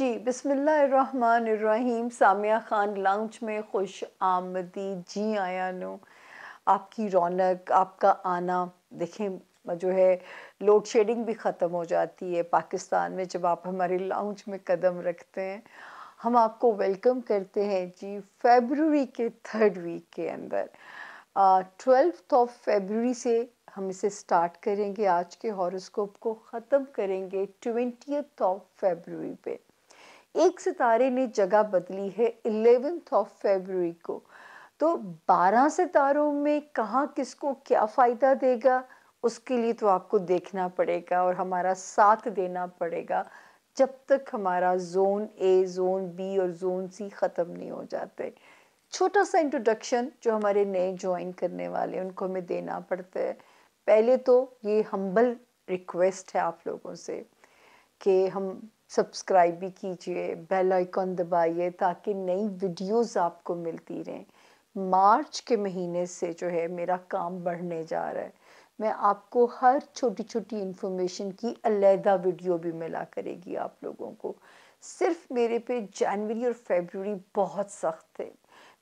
जी बिस्मिल्लाहिर्रहमानिर्रहीम सामिया ख़ान लंच में खुश आमदी जी आया नो आपकी रौनक आपका आना देखें जो है लोड शेडिंग भी ख़त्म हो जाती है पाकिस्तान में जब आप हमारे लाउंज में कदम रखते हैं हम आपको वेलकम करते हैं जी फेबररी के थर्ड वीक के अंदर ट्वेल्थ ऑफ फेबररी से हम इसे स्टार्ट करेंगे आज के हॉरोस्कोप को ख़त्म करेंगे ट्वेंटियथ ऑफ फेबररी पे एक सितारे ने जगह बदली है इलेवेंथ ऑफ फेबररी को तो बारह सितारों में कहाँ किसको क्या फ़ायदा देगा उसके लिए तो आपको देखना पड़ेगा और हमारा साथ देना पड़ेगा जब तक हमारा जोन ए जोन बी और जोन सी ख़त्म नहीं हो जाते छोटा सा इंट्रोडक्शन जो हमारे नए ज्वाइन करने वाले उनको हमें देना पड़ता है पहले तो ये हम्बल रिक्वेस्ट है आप लोगों से कि हम सब्सक्राइब भी कीजिए बेल आइकॉन दबाइए ताकि नई वीडियोस आपको मिलती रहें मार्च के महीने से जो है मेरा काम बढ़ने जा रहा है मैं आपको हर छोटी छोटी इन्फॉर्मेशन की अलहदा वीडियो भी मिला करेगी आप लोगों को सिर्फ मेरे पे जनवरी और फेबररी बहुत सख्त थे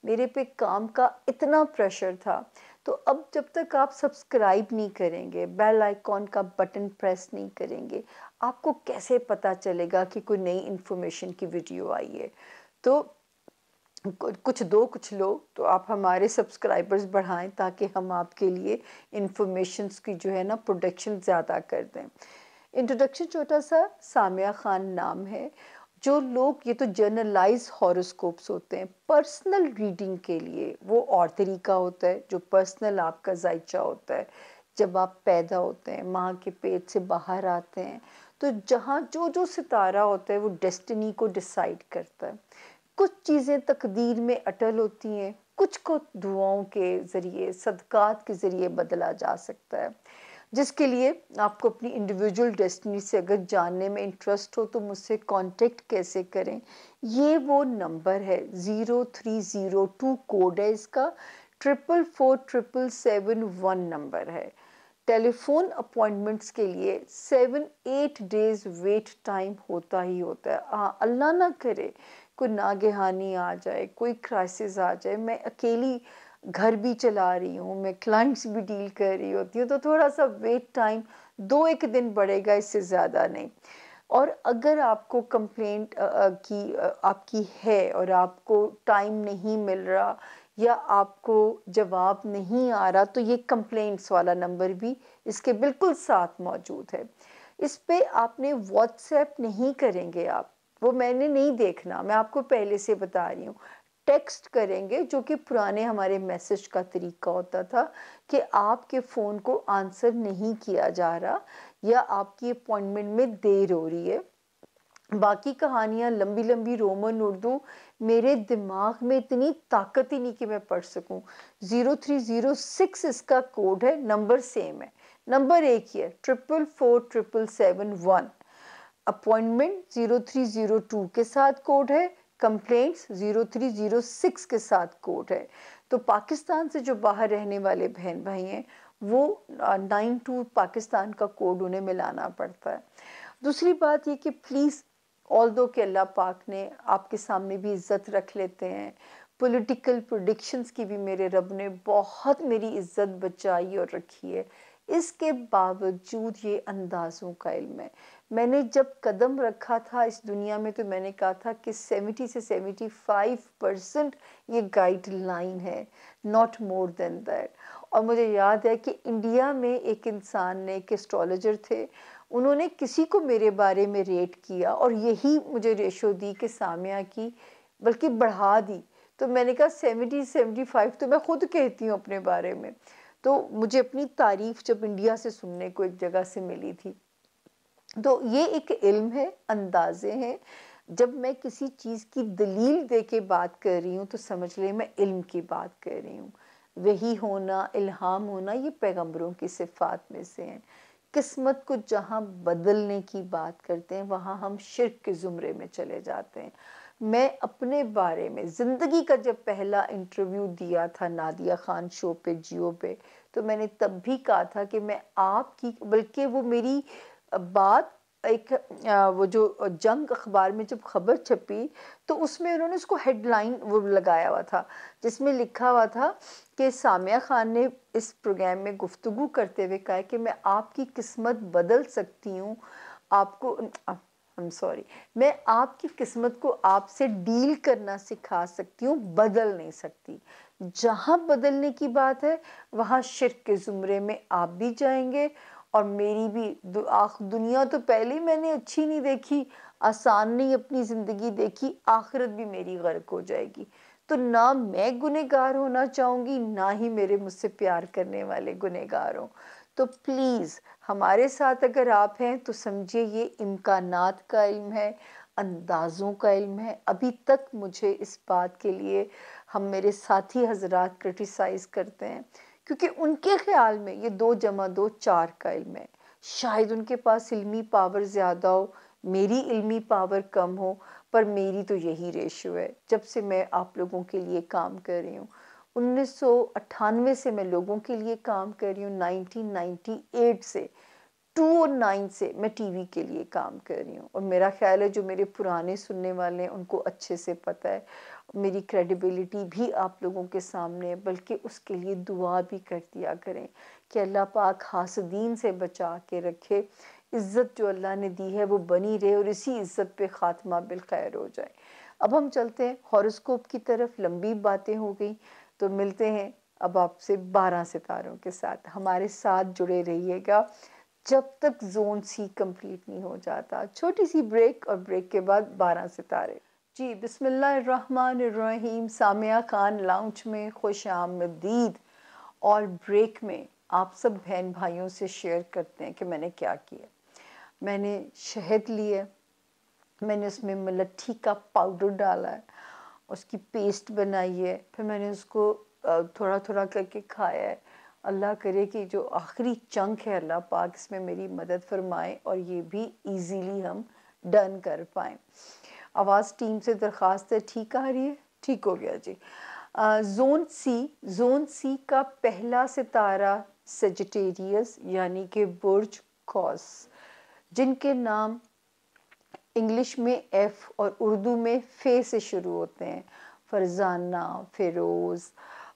मेरे पे काम का इतना प्रेशर था तो अब जब तक आप सब्सक्राइब नहीं करेंगे बेल आइकॉन का बटन प्रेस नहीं करेंगे आपको कैसे पता चलेगा कि कोई नई इन्फॉर्मेशन की वीडियो आई है तो कुछ दो कुछ लो तो आप हमारे सब्सक्राइबर्स बढ़ाएं ताकि हम आपके लिए इन्फॉर्मेशन की जो है ना प्रोडक्शन ज़्यादा कर दें इंट्रोडक्शन छोटा सा सामिया ख़ान नाम है जो लोग ये तो जर्नलाइज हॉरोस्कोप्स होते हैं पर्सनल रीडिंग के लिए वो और तरीका होता है जो पर्सनल आपका जायचा होता है जब आप पैदा होते हैं माँ के पेट से बाहर आते हैं तो जहाँ जो जो सितारा होता है वो डेस्टिनी को डिसाइड करता है कुछ चीज़ें तकदीर में अटल होती हैं कुछ को दुआओं के ज़रिए सदक़ात के ज़रिए बदला जा सकता है जिसके लिए आपको अपनी इंडिविजुअल डेस्टिनी से अगर जानने में इंटरेस्ट हो तो मुझसे कांटेक्ट कैसे करें ये वो नंबर है zero three zero two code है इसका triple four triple seven one number है टेलीफोन अपॉइंटमेंट्स के लिए seven eight days wait time होता ही होता है हाँ, अल्लाह ना करे कोई नागहानी आ जाए कोई क्राइसिस आ जाए मैं अकेली घर भी चला रही हूँ मैं क्लाइंट्स भी डील कर रही होती हूँ तो थोड़ा सा वेट टाइम दो एक दिन बढ़ेगा इससे ज़्यादा नहीं और अगर आपको कंप्लेंट की आपकी है और आपको टाइम नहीं मिल रहा या आपको जवाब नहीं आ रहा तो ये कंप्लेंट्स वाला नंबर भी इसके बिल्कुल साथ मौजूद है इस पर आपने व्हाट्सएप नहीं करेंगे आप वो मैंने नहीं देखना मैं आपको पहले से बता रही हूँ टेक्स्ट करेंगे जो कि पुराने हमारे मैसेज का तरीका होता था कि आपके फ़ोन को आंसर नहीं किया जा रहा या आपकी अपॉइंटमेंट में देर हो रही है बाकी कहानियाँ लंबी लंबी रोमन उर्दू मेरे दिमाग में इतनी ताकत ही नहीं कि मैं पढ़ सकूँ ज़ीरो थ्री ज़ीरो सिक्स इसका कोड है नंबर सेम है नंबर एक ही है triple four triple seven one appointment zero three zero two के साथ कोड है complaints zero three zero six के साथ कोड है तो पाकिस्तान से जो बाहर रहने वाले बहन भाई हैं वो नाइन टू पाकिस्तान का कोड उन्हें मिलाना पड़ता है दूसरी बात ये कि प्लीज़ ऑल दो कि अल्लाह पाक ने आपके सामने भी इज़्ज़त रख लेते हैं पॉलिटिकल प्रोडिक्शंस की भी मेरे रब ने बहुत मेरी इज़्ज़त बचाई और रखी है इसके बावजूद ये अंदाज़ों का इल्म है मैंने जब कदम रखा था इस दुनिया में तो मैंने कहा था कि 70 से 75 परसेंट ये गाइड लाइन है नॉट मोर देन दैट और मुझे याद है कि इंडिया में एक इंसान ने एक एस्ट्रोलॉजर थे उन्होंने किसी को मेरे बारे में रेट किया और यही मुझे रेशो दी कि सामिया की बल्कि बढ़ा दी तो मैंने कहा सेवेंटी सेवेंटी फाइव तो मैं ख़ुद कहती हूँ अपने बारे में तो मुझे अपनी तारीफ जब इंडिया से सुनने को एक जगह से मिली थी तो ये एक इल्म है अंदाजे हैं जब मैं किसी चीज़ की दलील दे के बात कर रही हूँ तो समझ लें मैं इल्म की बात कर रही हूँ वही होना इल्हाम होना ये पैगम्बरों की सिफात में से हैं किस्मत को जहाँ बदलने की बात करते हैं वहाँ हम शिरक के ज़ुमरे में चले जाते हैं मैं अपने बारे में ज़िंदगी का जब पहला इंटरव्यू दिया था नादिया ख़ान शो पे जियो पे तो मैंने तब भी कहा था कि मैं आपकी बल्कि वो मेरी बात एक वो जो जंग अखबार में जब खबर छपी तो उसमें उन्होंने उसको हेडलाइन वो लगाया हुआ था जिसमें लिखा हुआ था कि सामिया ख़ान ने इस प्रोग्राम में गुफ्तु करते हुए कहा कि मैं आपकी किस्मत बदल सकती हूँ आपको आई सॉरी मैं आपकी किस्मत को आपसे डील करना सिखा सकती हूँ बदल नहीं सकती जहाँ बदलने की बात है वहाँ शिरक के ज़ुमरे में आप भी जाएंगे और मेरी भी आख दुनिया तो पहले मैंने अच्छी नहीं देखी आसान नहीं अपनी ज़िंदगी देखी आखिरत भी मेरी गर्क हो जाएगी तो ना मैं गुनहगार होना चाहूँगी ना ही मेरे मुझसे प्यार करने वाले गुनहगार हों तो प्लीज़ हमारे साथ अगर आप हैं तो समझिए ये इम्कान का इल्म है अंदाज़ों का इल्म है अभी तक मुझे इस बात के लिए हम मेरे साथी हजरात क्रिटिसाइज़ करते हैं क्योंकि उनके ख्याल में ये दो जमा दो चार का इल्म है शायद उनके पास इल्मी पावर ज़्यादा हो मेरी इल्मी पावर कम हो पर मेरी तो यही रेशो है जब से मैं आप लोगों के लिए काम कर रही हूँ उन्नीस से मैं लोगों के लिए काम कर रही हूँ 1998 से 2009 से मैं टीवी के लिए काम कर रही हूँ और मेरा ख्याल है जो मेरे पुराने सुनने वाले हैं उनको अच्छे से पता है मेरी क्रेडिबिलिटी भी आप लोगों के सामने है बल्कि उसके लिए दुआ भी कर दिया करें कि अल्लाह पाक हासदीन से बचा के रखे इज़्ज़त जो अल्लाह ने दी है वो बनी रहे और इसी इज़्ज़त पे ख़ात्मा बिलखैर हो जाए अब हम चलते हैं हॉरोस्कोप की तरफ लंबी बातें हो गई तो मिलते हैं अब आपसे बारह सितारों के साथ हमारे साथ जुड़े रहिएगा जब तक जोन सी कंप्लीट नहीं हो जाता छोटी सी ब्रेक और ब्रेक के बाद बारह सितारे जी बिसमीम सामिया खान लाउंज में खुश आमदीद और ब्रेक में आप सब बहन भाइयों से शेयर करते हैं कि मैंने क्या किया मैंने शहद लिया मैंने उसमें मलट्ठी का पाउडर डाला है उसकी पेस्ट बनाई है फिर मैंने उसको थोड़ा थोड़ा करके खाया है अल्लाह करे कि जो आखिरी चंक है अल्लाह पाक इसमें मेरी मदद फरमाए और ये भी इजीली हम डन कर पाएँ आवाज़ टीम से दरख्वास्त है ठीक आ रही है ठीक हो गया जी जोन सी जोन सी का पहला सितारा सजटेरियस यानी कि बुर्ज कॉस जिनके नाम इंग्लिश में एफ़ और उर्दू में फ़े से शुरू होते हैं फरजाना फ़िरोज़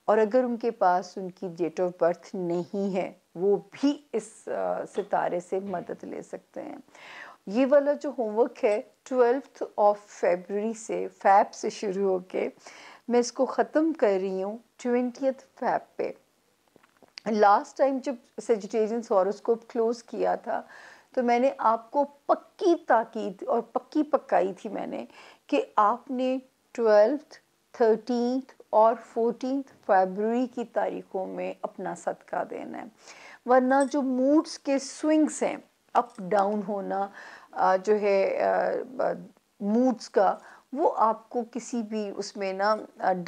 और अगर उनके पास उनकी डेट ऑफ बर्थ नहीं है वो भी इस सितारे से मदद ले सकते हैं ये वाला जो होमवर्क है ट्वेल्थ ऑफ फेबररी से फैब से शुरू होके मैं इसको ख़त्म कर रही हूँ ट्वेंटियथ फैब पे लास्ट टाइम जब सेजिटेरियन हॉरोस्कोप क्लोज़ किया था तो मैंने आपको पक्की ताकीद और पक्की पकाई थी मैंने कि आपने ट्वेल्थ थर्टीन और फोर्टीन फरवरी की तारीखों में अपना सदका देना है वरना जो मूड्स के स्विंग्स हैं अप डाउन होना जो है मूड्स का वो आपको किसी भी उसमें ना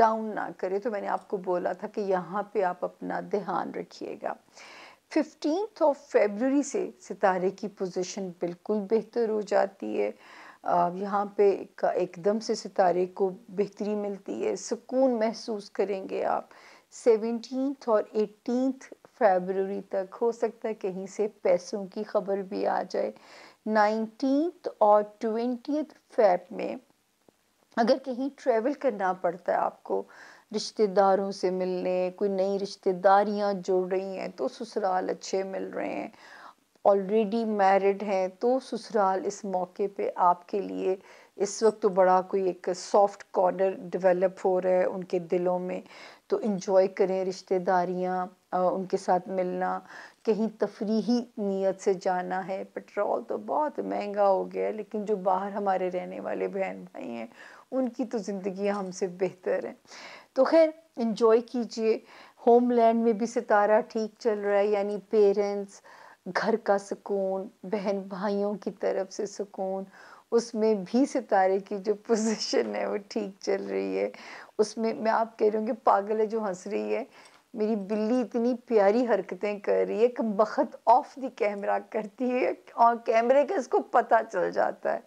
डाउन ना करे तो मैंने आपको बोला था कि यहाँ पे आप अपना ध्यान रखिएगा फिफ्टीन ऑफ फेबररी से सितारे की पोजीशन बिल्कुल बेहतर हो जाती है यहाँ पे एकदम से सितारे को बेहतरी मिलती है सुकून महसूस करेंगे आप सेवनटीन और एटीन फेबररी तक हो सकता है कहीं से पैसों की खबर भी आ जाए नाइनटीन और ट्वेंटी फेब में अगर कहीं ट्रेवल करना पड़ता है आपको रिश्तेदारों से मिलने कोई नई रिश्तेदारियाँ जुड़ रही हैं तो ससुराल अच्छे मिल रहे हैं ऑलरेडी मैरिड हैं तो ससुराल इस मौके पे आपके लिए इस वक्त तो बड़ा कोई एक सॉफ्ट कॉर्नर डेवलप हो रहा है उनके दिलों में तो इन्जॉय करें रिश्तेदारियाँ उनके साथ मिलना कहीं तफरीही नीयत से जाना है पेट्रोल तो बहुत महंगा हो गया है लेकिन जो बाहर हमारे रहने वाले बहन भाई हैं उनकी तो ज़िंदगी हमसे बेहतर है तो खैर इन्जॉय कीजिए होमलैंड में भी सितारा ठीक चल रहा है यानी पेरेंट्स घर का सुकून बहन भाइयों की तरफ से सुकून उसमें भी सितारे की जो पोजीशन है वो ठीक चल रही है उसमें मैं आप कह रही हूँ कि पागल है जो हंस रही है मेरी बिल्ली इतनी प्यारी हरकतें कर रही है कि बखत ऑफ दी कैमरा करती है और कैमरे का इसको पता चल जाता है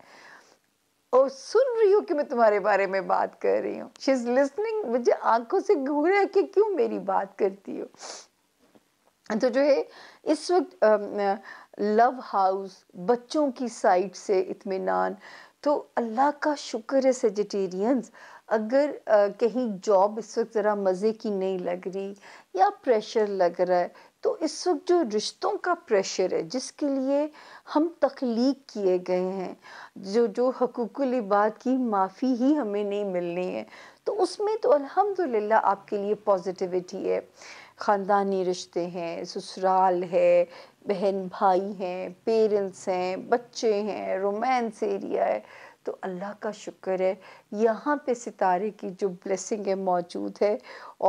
और सुन रही हूँ कि मैं तुम्हारे बारे में बात कर रही हूँ शी इज लिसनिंग मुझे आंखों से घूर है कि क्यों मेरी बात करती हो तो जो है इस वक्त लव हाउस बच्चों की साइड से इतमान तो अल्लाह का शुक्र है सेजिटेरियंस अगर आ, कहीं जॉब इस वक्त ज़रा मज़े की नहीं लग रही या प्रेशर लग रहा है तो इस वक्त जो रिश्तों का प्रेशर है जिसके लिए हम तख्लीक किए गए हैं जो जो हकूक़ लिबाद की माफ़ी ही हमें नहीं मिलनी है तो उसमें तो अल्हम्दुलिल्लाह आपके लिए पॉजिटिविटी है ख़ानदानी रिश्ते हैं ससुराल है बहन भाई हैं पेरेंट्स हैं बच्चे हैं रोमांस एरिया है तो अल्लाह का शुक्र है यहाँ पे सितारे की जो ब्लेसिंग है मौजूद है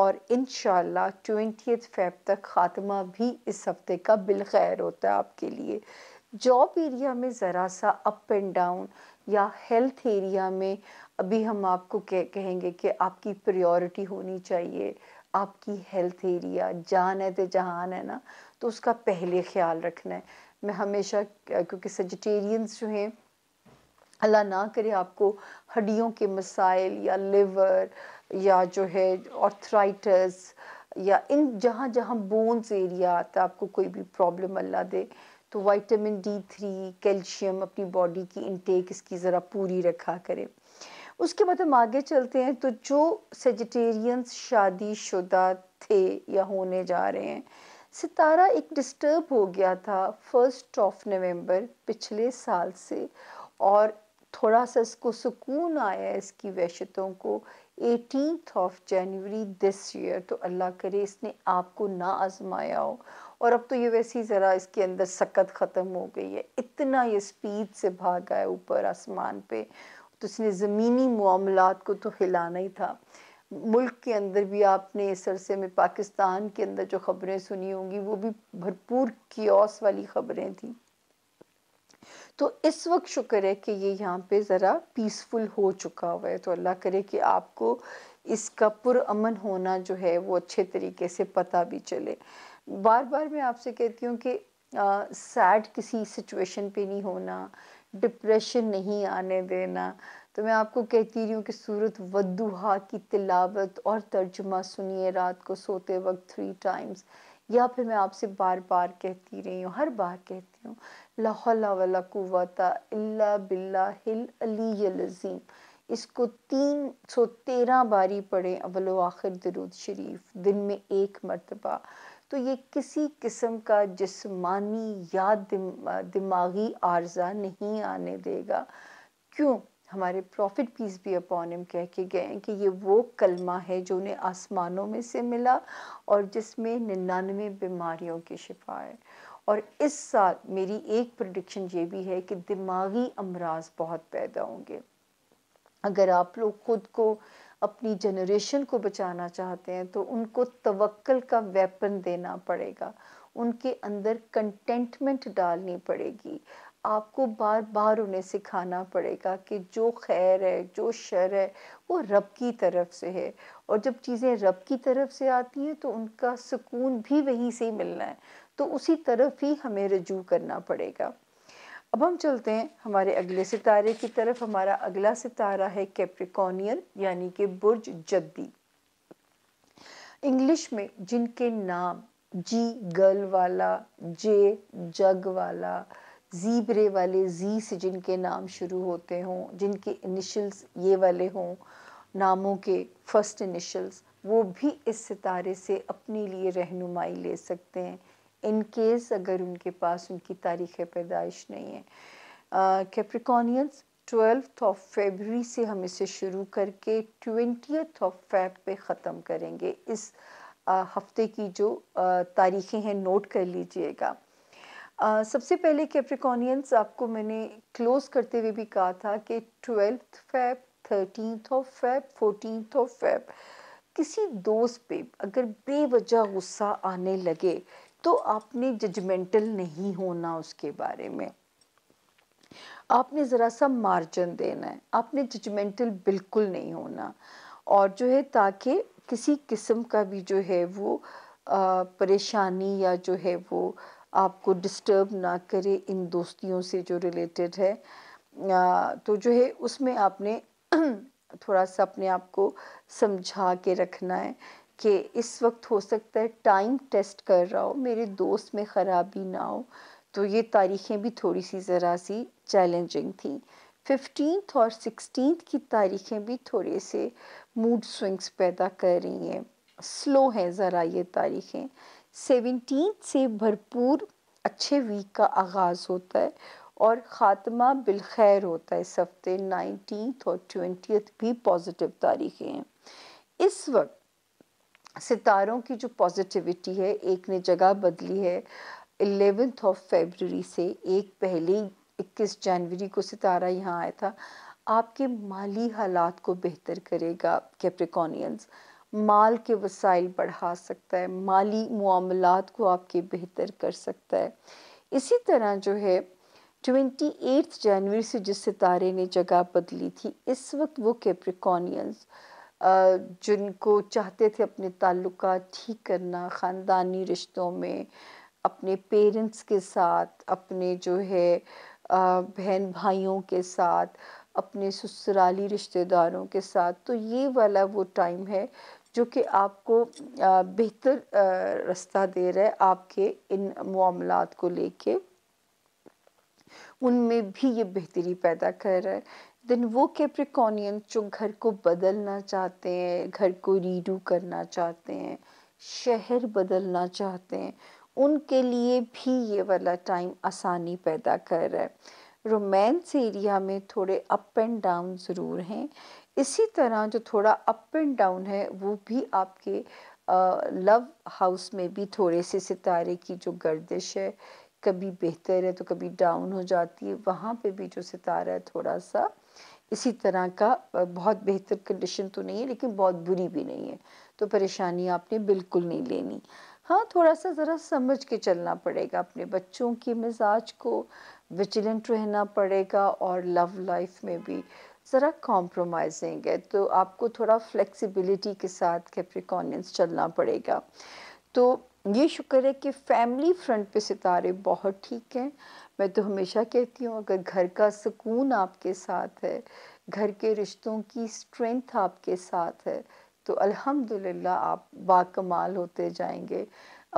और इन ट्वेंटी फेब तक ख़ात्मा भी इस हफ़्ते का बिलखैर होता है आपके लिए जॉब एरिया में ज़रा सा अप एंड डाउन या हेल्थ एरिया में अभी हम आपको कह कहेंगे कि आपकी प्रायोरिटी होनी चाहिए आपकी हेल्थ एरिया जान है तो जहान है ना तो उसका पहले ख्याल रखना है मैं हमेशा क्योंकि सजिटेरियंस जो हैं अल्लाह ना करे आपको हड्डियों के मसाइल या लिवर या जो है ऑर्थराइटस या इन जहाँ जहाँ बोन्स एरिया आता आपको कोई भी प्रॉब्लम अल्लाह दे तो वाइटामिन डी थ्री कैल्शियम अपनी बॉडी की इनटेक इसकी ज़रा पूरी रखा करें उसके बाद हम आगे चलते हैं तो जो सेजिटेरियंस शादी शुदा थे या होने जा रहे हैं सितारा एक डिस्टर्ब हो गया था फर्स्ट ऑफ नवंबर पिछले साल से और थोड़ा सा इसको सुकून आया इसकी वहशतों को एटीन ऑफ जनवरी दिस ईयर तो अल्लाह करे इसने आपको ना आजमाया हो और अब तो ये वैसे ही ज़रा इसके अंदर सकत ख़त्म हो गई है इतना ये स्पीड से भागा है ऊपर आसमान पे तो इसने ज़मीनी मामला को तो हिलाना ही था मुल्क के अंदर भी आपने इस अरसे में पाकिस्तान के अंदर जो खबरें सुनी होंगी वो भी भरपूर की वाली खबरें थी तो इस वक्त शुक्र है कि ये यहाँ पे ज़रा पीसफुल हो चुका हुआ है तो अल्लाह करे कि आपको इसका पुरअमन होना जो है वो अच्छे तरीके से पता भी चले बार बार मैं आपसे कहती हूँ कि सैड किसी सिचुएशन पे नहीं होना डिप्रेशन नहीं आने देना तो मैं आपको कहती रही हूँ कि सूरत वदुहा की तिलावत और तर्जुमा सुनिए रात को सोते वक्त थ्री टाइम्स या फिर मैं आपसे बार बार कहती रही हूँ हर बार कहती हूँ लाला कुवाता बिल्ला हिल अली इसको तीन सौ तेरह बारी पढ़ें अवलो आखिर दरुद शरीफ दिन में एक मरतबा तो ये किसी किस्म का जिस्मानी या दिमागी आर्जा नहीं आने देगा क्यों हमारे प्रॉफिट पीस भी अपॉन हिम कह के गए हैं कि ये वो कलमा है जो उन्हें आसमानों में से मिला और जिसमें निन्यानवे बीमारियों की शिफा है और इस साल मेरी एक प्रडिक्शन ये भी है कि दिमागी अमराज बहुत पैदा होंगे अगर आप लोग खुद को अपनी जनरेशन को बचाना चाहते हैं तो उनको तवक्ल का वेपन देना पड़ेगा उनके अंदर कंटेंटमेंट डालनी पड़ेगी आपको बार बार उन्हें सिखाना पड़ेगा कि जो खैर है जो शर है वो रब की तरफ से है और जब चीज़ें रब की तरफ से आती हैं तो उनका सुकून भी वहीं से ही मिलना है तो उसी तरफ ही हमें रजू करना पड़ेगा अब हम चलते हैं हमारे अगले सितारे की तरफ हमारा अगला सितारा है कैप्रिकॉनियल यानी कि बुर्ज जद्दी इंग्लिश में जिनके नाम जी गल वाला जे जग वाला ज़ीबरे वाले जी से जिनके नाम शुरू होते हों जिनके इनिशल्स ये वाले हों नामों के फर्स्ट इनिशल्स वो भी इस सितारे से अपने लिए रहनुमाई ले सकते हैं इन केस अगर उनके पास उनकी तारीख़ पैदाइश नहीं है कैप्रिकॉनियंस ट्वेल्थ ऑफ फेबरी से हम इसे शुरू करके ट्वेंटियथ ऑफ फेब पे ख़त्म करेंगे इस आ, हफ्ते की जो तारीखें हैं नोट कर लीजिएगा सबसे पहले कैप्रिकॉनियंस आपको मैंने क्लोज करते हुए भी कहा था कि twelfth Feb thirteen of Feb fourteen of Feb किसी दोस्त पे अगर बेवजह गुस्सा आने लगे तो आपने जजमेंटल नहीं होना उसके बारे में आपने ज़रा सा मार्जिन देना है आपने जजमेंटल बिल्कुल नहीं होना और जो है ताकि किसी किस्म का भी जो है वो परेशानी या जो है वो आपको डिस्टर्ब ना करे इन दोस्तियों से जो रिलेटेड है तो जो है उसमें आपने थोड़ा सा अपने आप को समझा के रखना है कि इस वक्त हो सकता है टाइम टेस्ट कर रहा हो मेरे दोस्त में ख़राबी ना हो तो ये तारीखें भी थोड़ी सी ज़रा सी चैलेंजिंग थी फिफ्टीन और सिक्सटीन की तारीखें भी थोड़े से मूड स्विंग्स पैदा कर रही हैं स्लो हैं ज़रा ये तारीखें सेवनटीन से भरपूर अच्छे वीक का आगाज़ होता है और ख़ात्मा बिलखैर होता है इस हफ्ते नाइनटीथ और ट्वेंटियथ भी पॉजिटिव तारीखें हैं इस वक्त सितारों की जो पॉजिटिविटी है एक ने जगह बदली है एलेवेंथ ऑफ फेबररी से एक पहले इक्कीस जनवरी को सितारा यहाँ आया था आपके माली हालात को बेहतर करेगा कैप्रिकॉनियंस माल के वसाइल बढ़ा सकता है माली मामलत को आपके बेहतर कर सकता है इसी तरह जो है ट्वेंटी एट जनवरी से जिस सितारे ने जगह बदली थी इस वक्त वो कैप्रिकॉनियंस जिनको चाहते थे अपने ताल्लुक ठीक करना ख़ानदानी रिश्तों में अपने पेरेंट्स के साथ अपने जो है बहन भाइयों के साथ अपने ससुराली रिश्तेदारों के साथ तो ये वाला वो टाइम है जो कि आपको बेहतर रास्ता दे रहा है आपके इन मामला को लेके उनमें भी ये बेहतरी पैदा कर रहा है देन वो कैप्रिकॉनियन जो घर को बदलना चाहते हैं घर को रीडू करना चाहते हैं शहर बदलना चाहते हैं उनके लिए भी ये वाला टाइम आसानी पैदा कर रहा है रोमांस एरिया में थोड़े अप एंड डाउन ज़रूर हैं इसी तरह जो थोड़ा अप एंड डाउन है वो भी आपके लव हाउस में भी थोड़े से सितारे की जो गर्दिश है कभी बेहतर है तो कभी डाउन हो जाती है वहाँ पे भी जो सितारा है थोड़ा सा इसी तरह का बहुत बेहतर कंडीशन तो नहीं है लेकिन बहुत बुरी भी नहीं है तो परेशानी आपने बिल्कुल नहीं लेनी हाँ थोड़ा सा ज़रा समझ के चलना पड़ेगा अपने बच्चों के मिजाज को विजिलेंट रहना पड़ेगा और लव लाइफ में भी ज़रा कॉम्प्रोमाइजिंग है तो आपको थोड़ा फ्लेक्सिबिलिटी के साथ कैप्रिकॉनियंस चलना पड़ेगा तो ये शुक्र है कि फैमिली फ्रंट पे सितारे बहुत ठीक हैं मैं तो हमेशा कहती हूँ अगर घर का सुकून आपके साथ है घर के रिश्तों की स्ट्रेंथ आपके साथ है तो अल्हम्दुलिल्लाह आप बाकमाल होते जाएंगे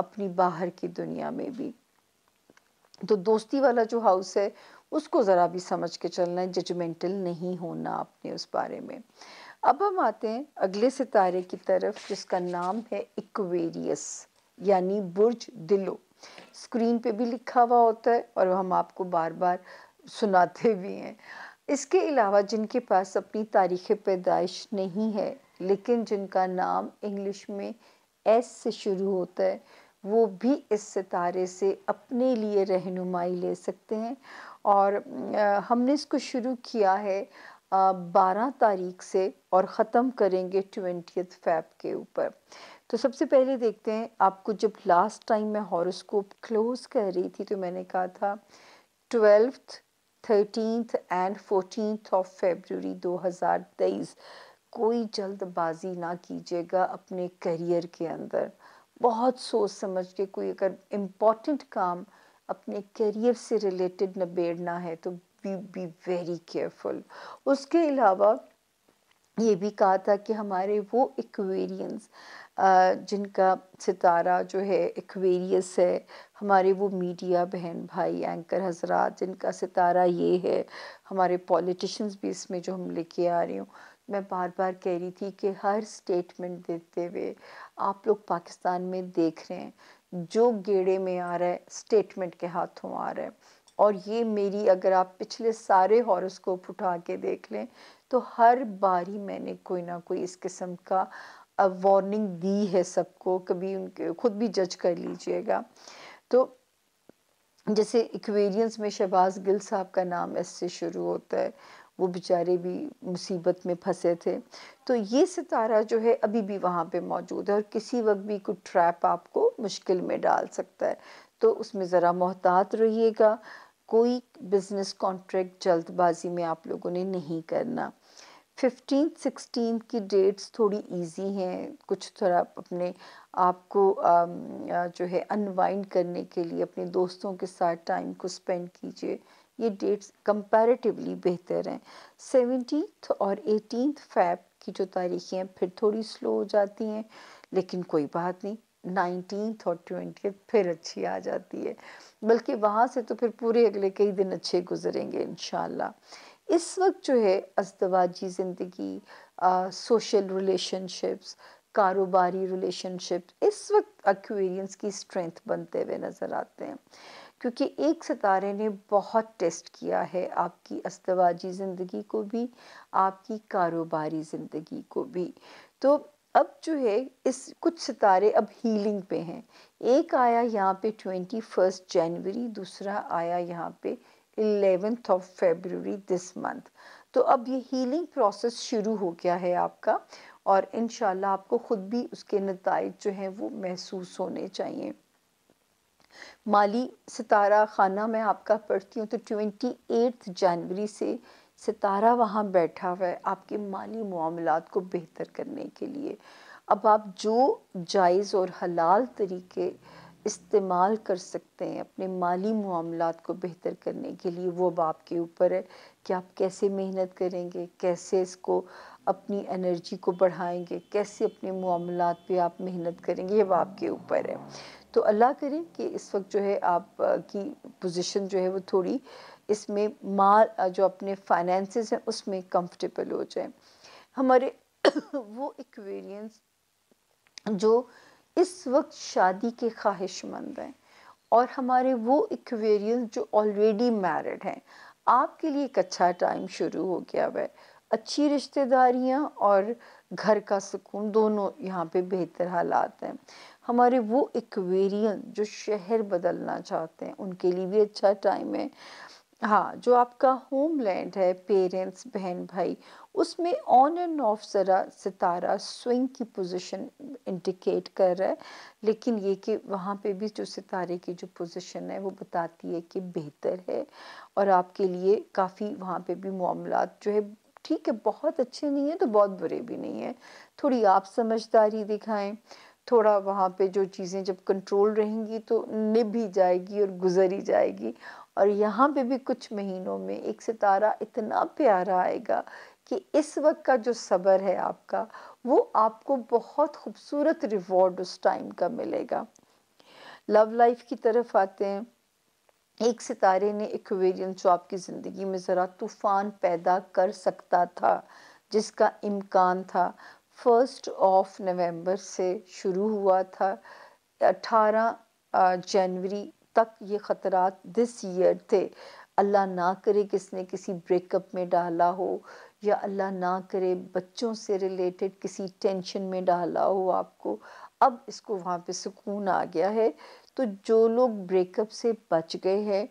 अपनी बाहर की दुनिया में भी तो दोस्ती वाला जो हाउस है उसको ज़रा भी समझ के चलना है जजमेंटल नहीं होना आपने उस बारे में अब हम आते हैं अगले सितारे की तरफ जिसका नाम है इक्वेरियस यानी बुर्ज दिलो स्क्रीन पे भी लिखा हुआ होता है और हम आपको बार बार सुनाते भी हैं इसके अलावा जिनके पास अपनी तारीख़ पैदाइश नहीं है लेकिन जिनका नाम इंग्लिश में एस से शुरू होता है वो भी इस सितारे से अपने लिए रहनुमाई ले सकते हैं और हमने इसको शुरू किया है बारह तारीख से और ख़त्म करेंगे ट्वेंटियथ फैब के ऊपर तो सबसे पहले देखते हैं आपको जब लास्ट टाइम मैं हॉरोस्कोप क्लोज कर रही थी तो मैंने कहा था twelfth thirteenth and fourteenth of February 2023 कोई जल्दबाजी ना कीजिएगा अपने करियर के अंदर बहुत सोच समझ के कोई अगर इम्पॉर्टेंट काम अपने करियर से रिलेटेड नबेड़ना है तो बी बी वेरी केयरफुल उसके अलावा ये भी कहा था कि हमारे वो इक्वेरियंस जिनका सितारा जो है एक्वेरियस है हमारे वो मीडिया बहन भाई एंकर हजरात जिनका सितारा ये है हमारे पॉलिटिशियंस भी इसमें जो हम लेके आ रही हूँ मैं बार बार कह रही थी कि हर स्टेटमेंट देते हुए आप लोग पाकिस्तान में देख रहे हैं जो गेड़े में आ रहा है स्टेटमेंट के हाथों आ रहा है और ये मेरी अगर आप पिछले सारे हॉरोस्कोप उठा के देख लें तो हर बारी मैंने कोई ना कोई इस किस्म का वार्निंग दी है सबको कभी उनके खुद भी जज कर लीजिएगा तो जैसे इक्वेरियंस में शहबाज गिल साहब का नाम ऐसे शुरू होता है वो बेचारे भी मुसीबत में फंसे थे तो ये सितारा जो है अभी भी वहाँ पे मौजूद है और किसी वक्त भी कोई ट्रैप आपको मुश्किल में डाल सकता है तो उसमें ज़रा मोहतात रहिएगा कोई बिज़नेस कॉन्ट्रैक्ट जल्दबाजी में आप लोगों ने नहीं करना फिफ्टीन सिक्सटीन की डेट्स थोड़ी इजी हैं कुछ थोड़ा अपने आप को जो है अनवाइंड करने के लिए अपने दोस्तों के साथ टाइम को स्पेंड कीजिए ये डेट्स कंपैरेटिवली बेहतर हैं सेवनटीथ और एटीन फैब की जो तारीखें हैं फिर थोड़ी स्लो हो जाती हैं लेकिन कोई बात नहीं नाइनटीन और ट्वेंटी फिर अच्छी आ जाती है बल्कि वहाँ से तो फिर पूरे अगले कई दिन अच्छे गुजरेंगे इन इस वक्त जो है अस्तवाजी ज़िंदगी सोशल रिलेशनशिप्स कारोबारी रिलेशनशिप इस वक्त एक्वेरियंस की स्ट्रेंथ बनते हुए नज़र आते हैं क्योंकि एक सितारे ने बहुत टेस्ट किया है आपकी अस्तवाजी ज़िंदगी को भी आपकी कारोबारी ज़िंदगी को भी तो अब जो है इस कुछ सितारे अब हीलिंग पे हैं एक आया यहाँ पे ट्वेंटी फर्स्ट जनवरी दूसरा आया यहाँ पे eleventh of February this month तो अब ये हीलिंग प्रोसेस शुरू हो गया है आपका और इन आपको ख़ुद भी उसके नतज जो हैं वो महसूस होने चाहिए माली सितारा खाना मैं आपका पढ़ती हूँ तो ट्वेंटी एट जनवरी से सितारा वहाँ बैठा हुआ है आपके माली मामला को बेहतर करने के लिए अब आप जो जायज़ और हलाल तरीके इस्तेमाल कर सकते हैं अपने माली मामला को बेहतर करने के लिए वो अब आपके ऊपर है कि आप कैसे मेहनत करेंगे कैसे इसको अपनी एनर्जी को बढ़ाएंगे कैसे अपने मामला पे आप मेहनत करेंगे ये अब आपके ऊपर है तो अल्लाह करे कि इस वक्त जो है आप की पोजीशन जो है वो थोड़ी इसमें माल जो अपने फाइनेंसेस हैं उसमें कंफर्टेबल हो जाए हमारे वो इक्वेरियंस जो इस वक्त शादी के ख्वाहिशमंद हैं और हमारे वो इक्वेरियंस जो ऑलरेडी मैरिड हैं आपके लिए एक अच्छा टाइम शुरू हो गया है अच्छी रिश्तेदारियाँ और घर का सुकून दोनों यहाँ पे बेहतर हालात हैं हमारे वो इक्वेरियन जो शहर बदलना चाहते हैं उनके लिए भी अच्छा टाइम है हाँ जो आपका होमलैंड है पेरेंट्स बहन भाई उसमें ऑन एंड ऑफ ज़रा सितारा स्विंग की पोजीशन इंडिकेट कर रहा है लेकिन ये कि वहाँ पे भी जो सितारे की जो पोजीशन है वो बताती है कि बेहतर है और आपके लिए काफ़ी वहाँ पे भी मामला जो है ठीक है बहुत अच्छे नहीं है तो बहुत बुरे भी नहीं है थोड़ी आप समझदारी दिखाएं थोड़ा वहाँ पे जो चीज़ें जब कंट्रोल रहेंगी तो निभ ही जाएगी और गुजर ही जाएगी और यहाँ पे भी कुछ महीनों में एक सितारा इतना प्यारा आएगा कि इस वक्त का जो सब्र है आपका वो आपको बहुत खूबसूरत रिवॉर्ड उस टाइम का मिलेगा लव लाइफ की तरफ आते हैं एक सितारे ने इक्वेरियन जो आपकी ज़िंदगी में ज़रा तूफ़ान पैदा कर सकता था जिसका इम्कान था फर्स्ट ऑफ नवंबर से शुरू हुआ था 18 जनवरी तक ये ख़तरा दिस ईयर थे अल्लाह ना करे किसने किसी ब्रेकअप में डाला हो या अल्लाह ना करे बच्चों से रिलेटेड किसी टेंशन में डाला हो आपको अब इसको वहाँ पे सुकून आ गया है तो जो लोग ब्रेकअप से बच गए हैं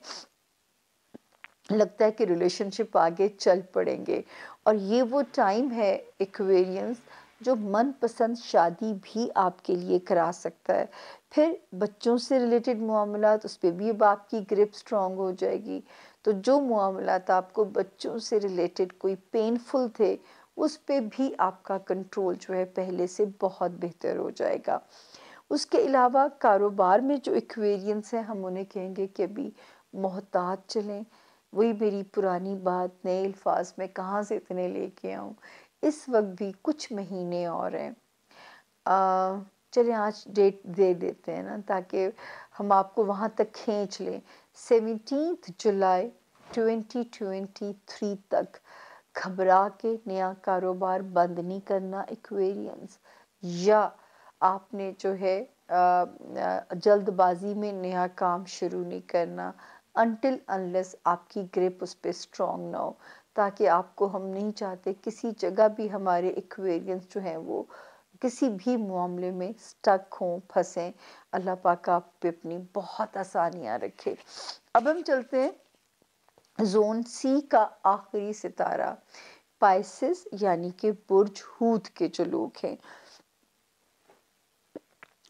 लगता है कि रिलेशनशिप आगे चल पड़ेंगे और ये वो टाइम है एक्वेरियंस जो मनपसंद शादी भी आपके लिए करा सकता है फिर बच्चों से रिलेटेड मामला उस पर भी अब आपकी ग्रिप स्ट्रांग हो जाएगी तो जो मामला आपको बच्चों से रिलेटेड कोई पेनफुल थे उस पर भी आपका कंट्रोल जो है पहले से बहुत बेहतर हो जाएगा उसके अलावा कारोबार में जो इक्वेरियंस हैं हम उन्हें कहेंगे कि अभी मोहतात चलें वही मेरी पुरानी बात नए अल्फाज में कहाँ से इतने लेके आऊँ इस वक्त भी कुछ महीने और हैं चलिए आज डेट दे देते हैं ना ताकि हम आपको वहाँ तक खींच लें सेवनटीन जुलाई 2023 तक घबरा के नया कारोबार बंद नहीं करना एक्वेरियंस या आपने जो है जल्दबाजी में नया काम शुरू नहीं करना अनटिल अनलेस आपकी ग्रिप उस पर स्ट्रॉन्ग ना हो ताकि आपको हम नहीं चाहते किसी जगह भी हमारे एक्वेरियंस जो हैं वो किसी भी मामले में स्टक हों फंसें अल्लाह पाक आप पे अपनी बहुत आसानियाँ रखे अब हम चलते हैं जोन सी का आखिरी सितारा पाइसिस यानी कि बुर्ज हूद के जो लोग हैं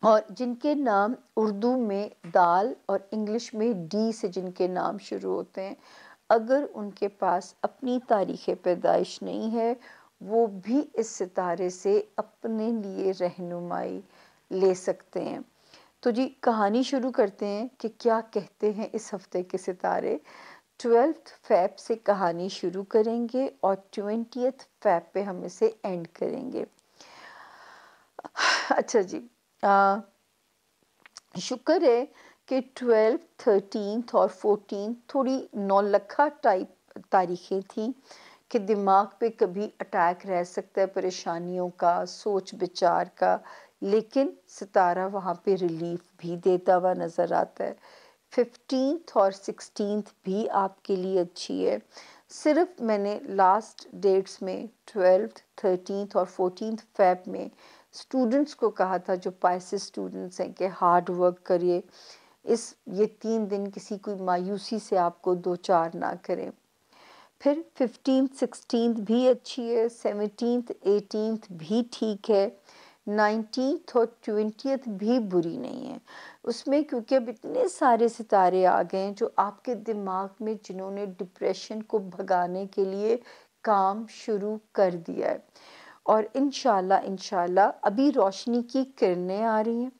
और जिनके नाम उर्दू में दाल और इंग्लिश में डी से जिनके नाम शुरू होते हैं अगर उनके पास अपनी तारीख़ पैदाइश नहीं है वो भी इस सितारे से अपने लिए रहनुमाई ले सकते हैं तो जी कहानी शुरू करते हैं कि क्या कहते हैं इस हफ्ते के सितारे ट्वेल्थ फैप से कहानी शुरू करेंगे और ट्वेंटियथ फैप पे हम इसे एंड करेंगे अच्छा जी शुक्र है कि ट्वेल्थ थर्टीनथ और फोर्टीन थोड़ी नौलखा टाइप तारीखें थी कि दिमाग पे कभी अटैक रह सकता है परेशानियों का सोच विचार का लेकिन सितारा वहाँ पे रिलीफ भी देता हुआ नज़र आता है फिफ्टींथ और सिक्सटीनथ भी आपके लिए अच्छी है सिर्फ मैंने लास्ट डेट्स में ट्वेल्थ थर्टीनथ और फोर्टीनथ फेब में स्टूडेंट्स को कहा था जो पाइसिस स्टूडेंट्स हैं कि हार्ड वर्क करिए इस ये तीन दिन किसी कोई मायूसी से आपको दो चार ना करें फिर फिफ्टीन सिक्सटीन भी अच्छी है सेवनटीन एटीन भी ठीक है नाइनटीन और ट्वेंटियथ भी बुरी नहीं है उसमें क्योंकि अब इतने सारे सितारे आ गए हैं जो आपके दिमाग में जिन्होंने डिप्रेशन को भगाने के लिए काम शुरू कर दिया है और इन इन अभी रोशनी की किरणें आ रही हैं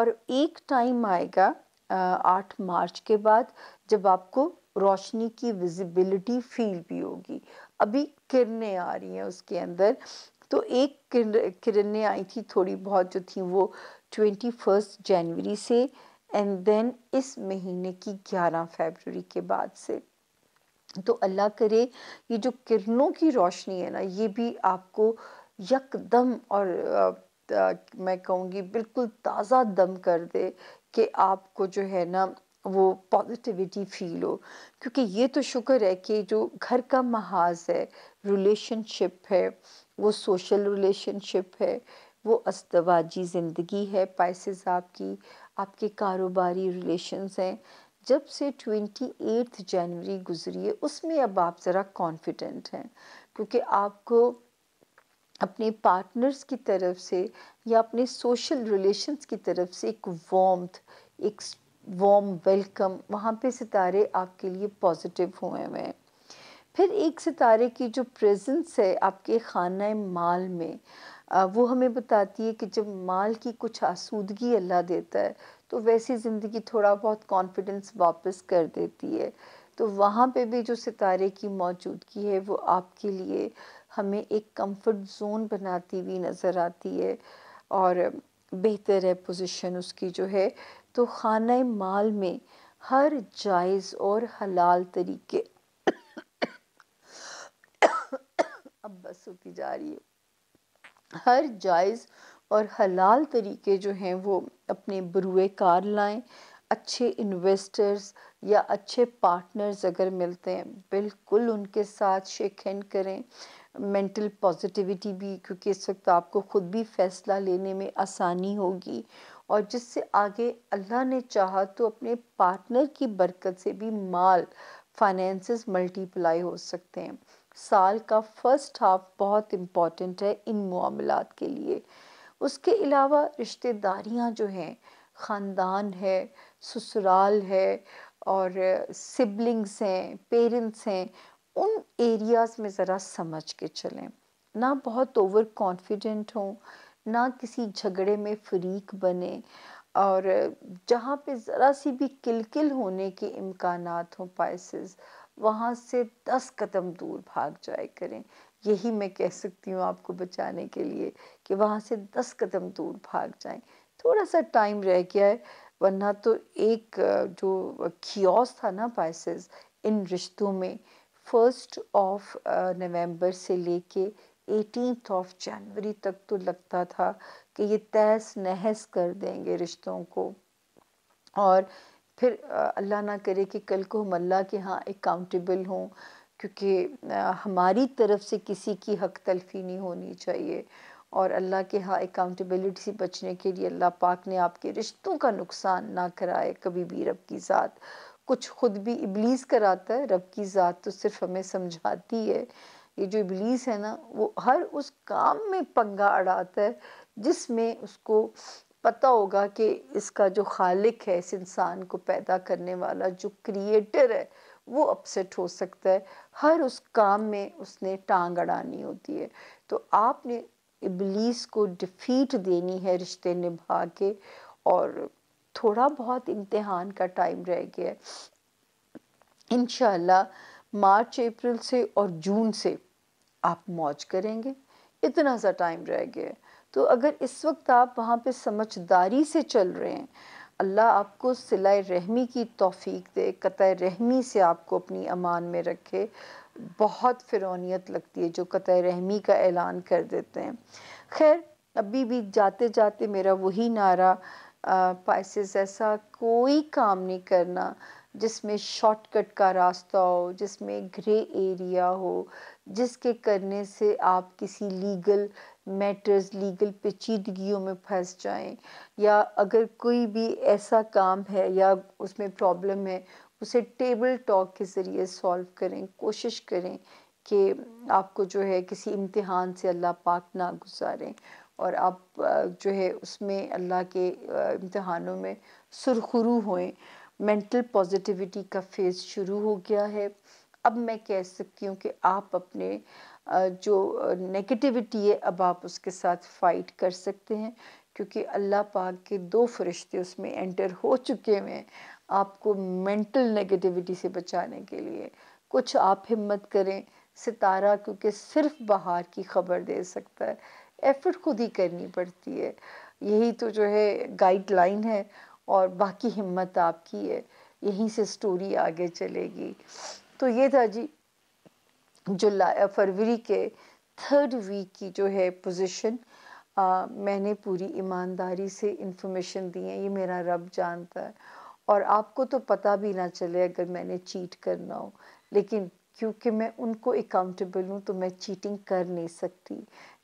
और एक टाइम आएगा आठ मार्च के बाद जब आपको रोशनी की विजिबिलिटी फील भी होगी अभी किरणें आ रही हैं उसके अंदर तो एक किरणें आई थी थोड़ी बहुत जो थी वो ट्वेंटी फर्स्ट जनवरी से एंड देन इस महीने की ग्यारह फरवरी के बाद से तो अल्लाह करे ये जो किरणों की रोशनी है ना ये भी आपको यकदम और आ, आ, मैं कहूँगी बिल्कुल ताज़ा दम कर दे कि आपको जो है ना वो पॉजिटिविटी फील हो क्योंकि ये तो शुक्र है कि जो घर का महाज है रिलेशनशिप है वो सोशल रिलेशनशिप है वो अस्तवाजी ज़िंदगी है पाइसेस आपकी आपके कारोबारी रिलेशंस हैं जब से ट्वेंटी एट जनवरी गुजरी है उसमें अब आप ज़रा कॉन्फिडेंट हैं क्योंकि आपको अपने पार्टनर्स की तरफ से या अपने सोशल रिलेशंस की तरफ से एक वॉम्थ एक वॉम वेलकम वहाँ पे सितारे आपके लिए पॉजिटिव हुए हुए हैं फिर एक सितारे की जो प्रेजेंस है आपके खाना माल में वो हमें बताती है कि जब माल की कुछ आसूदगी अल्लाह देता है तो वैसी ज़िंदगी थोड़ा बहुत कॉन्फिडेंस वापस कर देती है तो वहाँ पे भी जो सितारे की मौजूदगी है वो आपके लिए हमें एक कंफर्ट जोन बनाती हुई नज़र आती है और बेहतर है पोजीशन उसकी जो है तो खाना माल में हर जायज़ और हलाल तरीके अब बस होती जा रही है हर जायज़ और हलाल तरीके जो हैं वो अपने बुरुए कार लाएं अच्छे इन्वेस्टर्स या अच्छे पार्टनर्स अगर मिलते हैं बिल्कुल उनके साथ शेखन करें मेंटल पॉजिटिविटी भी क्योंकि इस वक्त आपको ख़ुद भी फ़ैसला लेने में आसानी होगी और जिससे आगे अल्लाह ने चाहा तो अपने पार्टनर की बरकत से भी माल फाइनेंसेस मल्टीप्लाई हो सकते हैं साल का फ़र्स्ट हाफ बहुत इम्पॉर्टेंट है इन मामलों के लिए उसके अलावा रिश्तेदारियाँ जो हैं ख़ानदान है ससुराल है और सिबलिंग्स हैं पेरेंट्स हैं उन एरियाज़ में ज़रा समझ के चलें ना बहुत ओवर कॉन्फिडेंट हों ना किसी झगड़े में फरीक बने और जहाँ पे ज़रा सी भी किलकिल होने के इम्कान हों पाइसेस वहाँ से दस कदम दूर भाग जाए करें यही मैं कह सकती हूँ आपको बचाने के लिए कि वहाँ से दस कदम दूर भाग जाएं थोड़ा सा टाइम रह गया है वरना तो एक जो खियोस था ना पाइसेस इन रिश्तों में फर्स्ट ऑफ नवंबर से लेके एटीनथ ऑफ जनवरी तक तो लगता था कि ये तहस नहस कर देंगे रिश्तों को और फिर अल्लाह ना करे कि कल को हम अल्लाह के यहाँ अकाउंटेबल हों क्योंकि हमारी तरफ से किसी की हक तलफी नहीं होनी चाहिए और अल्लाह के यहाँ अकाउंटेबिलिटी से बचने के लिए अल्लाह पाक ने आपके रिश्तों का नुकसान ना कराए कभी भी रब की साथ कुछ खुद भी इबलीस कराता है रब की ज़ात तो सिर्फ हमें समझाती है ये जो इबलीस है ना वो हर उस काम में पंगा अड़ाता है जिसमें उसको पता होगा कि इसका जो खालिक है इस इंसान को पैदा करने वाला जो क्रिएटर है वो अपसेट हो सकता है हर उस काम में उसने टांग अड़ानी होती है तो आपने इबलीस को डिफीट देनी है रिश्ते निभा के और थोड़ा बहुत इम्तहान का टाइम रह गया है इनशाला मार्च अप्रैल से और जून से आप मौज करेंगे इतना सा टाइम रह गया है तो अगर इस वक्त आप वहाँ पे समझदारी से चल रहे हैं अल्लाह आपको सिलाए रहमी की तोफ़ी दे कत रहमी से आपको अपनी अमान में रखे बहुत फिरौनीत लगती है जो कत रहमी का ऐलान कर देते हैं खैर अभी भी जाते जाते मेरा वही नारा पाइसिस ऐसा कोई काम नहीं करना जिसमें शॉर्टकट का रास्ता हो जिसमें ग्रे एरिया हो जिसके करने से आप किसी लीगल मैटर्स लीगल पेचीदगियों में फंस जाएं या अगर कोई भी ऐसा काम है या उसमें प्रॉब्लम है उसे टेबल टॉक के ज़रिए सॉल्व करें कोशिश करें कि आपको जो है किसी इम्तिहान से अल्लाह पाक ना गुजारें और आप जो है उसमें अल्लाह के इम्तहानों में सुरखरू होएं मेंटल पॉजिटिविटी का फेज़ शुरू हो गया है अब मैं कह सकती हूँ कि आप अपने जो नेगेटिविटी है अब आप उसके साथ फ़ाइट कर सकते हैं क्योंकि अल्लाह पाक के दो फरिश्ते उसमें एंटर हो चुके हुए हैं आपको मेंटल नेगेटिविटी से बचाने के लिए कुछ आप हिम्मत करें सितारा क्योंकि सिर्फ बाहर की खबर दे सकता है एफर्ट खुद ही करनी पड़ती है यही तो जो है गाइडलाइन है और बाकी हिम्मत आपकी है यहीं से स्टोरी आगे चलेगी तो ये था जी जुलाई फरवरी के थर्ड वीक की जो है पोजीशन मैंने पूरी ईमानदारी से इन्फॉर्मेशन दी है ये मेरा रब जानता है और आपको तो पता भी ना चले अगर मैंने चीट करना हो लेकिन क्योंकि मैं उनको अकाउंटेबल हूँ तो मैं चीटिंग कर नहीं सकती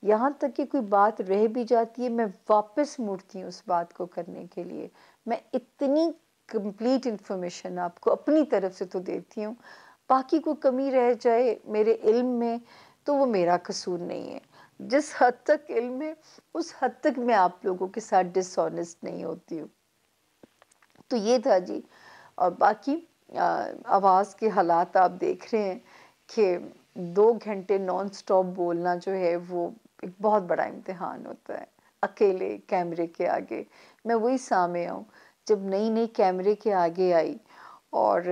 यहाँ तक कि कोई बात रह भी जाती है मैं वापस मुड़ती हूँ उस बात को करने के लिए मैं इतनी कंप्लीट इन्फॉर्मेशन आपको अपनी तरफ से तो देती हूँ बाकी कोई कमी रह जाए मेरे इल्म में तो वो मेरा कसूर नहीं है जिस हद तक इल्म है उस हद तक मैं आप लोगों के साथ डिसऑनेस्ट नहीं होती हूँ तो ये था जी और बाकी आवाज़ के हालात आप देख रहे हैं कि दो घंटे नॉन स्टॉप बोलना जो है वो एक बहुत बड़ा इम्तहान होता है अकेले कैमरे के आगे मैं वही सामने आऊँ जब नई नई कैमरे के आगे आई और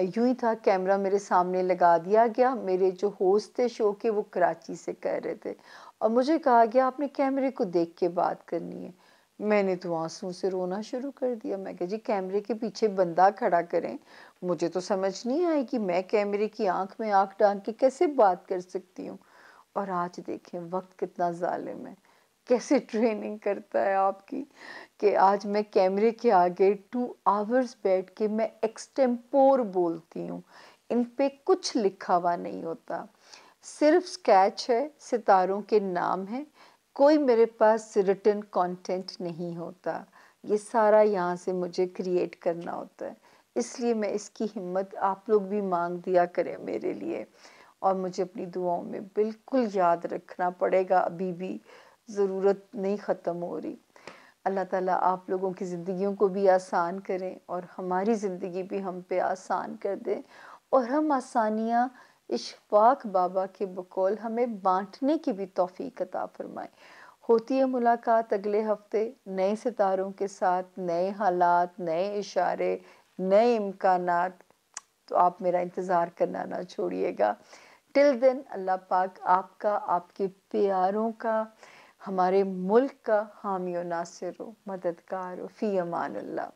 यूं ही था कैमरा मेरे सामने लगा दिया गया मेरे जो होस्ट थे शो के वो कराची से कह रहे थे और मुझे कहा गया आपने कैमरे को देख के बात करनी है मैंने तो आंसू से रोना शुरू कर दिया मैं कह जी कैमरे के पीछे बंदा खड़ा करें मुझे तो समझ नहीं आई कि मैं कैमरे की आंख में आंख डाल के कैसे बात कर सकती हूँ और आज देखें वक्त कितना ज़ालिम है कैसे ट्रेनिंग करता है आपकी कि आज मैं कैमरे के आगे टू आवर्स बैठ के मैं एक्सटेम्पोर बोलती हूँ इन पे कुछ लिखा हुआ नहीं होता सिर्फ स्केच है सितारों के नाम हैं कोई मेरे पास रिटर्न कंटेंट नहीं होता ये सारा यहाँ से मुझे क्रिएट करना होता है इसलिए मैं इसकी हिम्मत आप लोग भी मांग दिया करें मेरे लिए और मुझे अपनी दुआओं में बिल्कुल याद रखना पड़ेगा अभी भी ज़रूरत नहीं ख़त्म हो रही अल्लाह ताला आप लोगों की ज़िंदगियों को भी आसान करें और हमारी ज़िंदगी भी हम पे आसान कर दें और हम आसानियाँ इशफाक बाबा के बकौल हमें बांटने की भी तोफ़ी अता फरमाए होती है मुलाकात अगले हफ्ते नए सितारों के साथ नए हालात नए इशारे नए इम्कान तो आप मेरा इंतज़ार करना ना छोड़िएगा टिल दिन अल्लाह पाक आपका आपके प्यारों का हमारे मुल्क का हामी नासिर हो मददगार हो फ़ी अमान अल्लाह